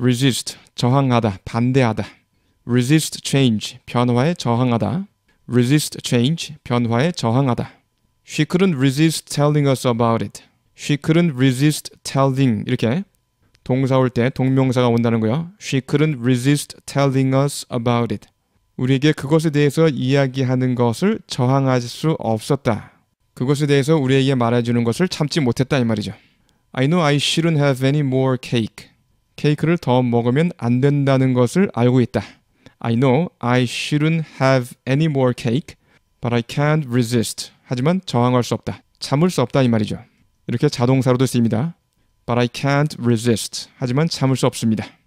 resist 저항하다 반대하다 resist change 변화에 저항하다 resist change 변화에 저항하다 she couldn't resist telling us about it she couldn't resist telling 이렇게 동사 올 때 동명사가 온다는 거요 she couldn't resist telling us about it 우리에게 그것에 대해서 이야기하는 것을 저항할 수 없었다 그것에 대해서 우리에게 말해주는 것을 참지 못했다 이 말이죠 I know I shouldn't have any more cake 케이크를 더 먹으면 안 된다는 것을 알고 있다. I know I shouldn't have any more cake, but I can't resist. 하지만 저항할 수 없다. 참을 수 없다 이 말이죠. 이렇게 자동사로도 쓰입니다. But I can't resist. 하지만 참을 수 없습니다.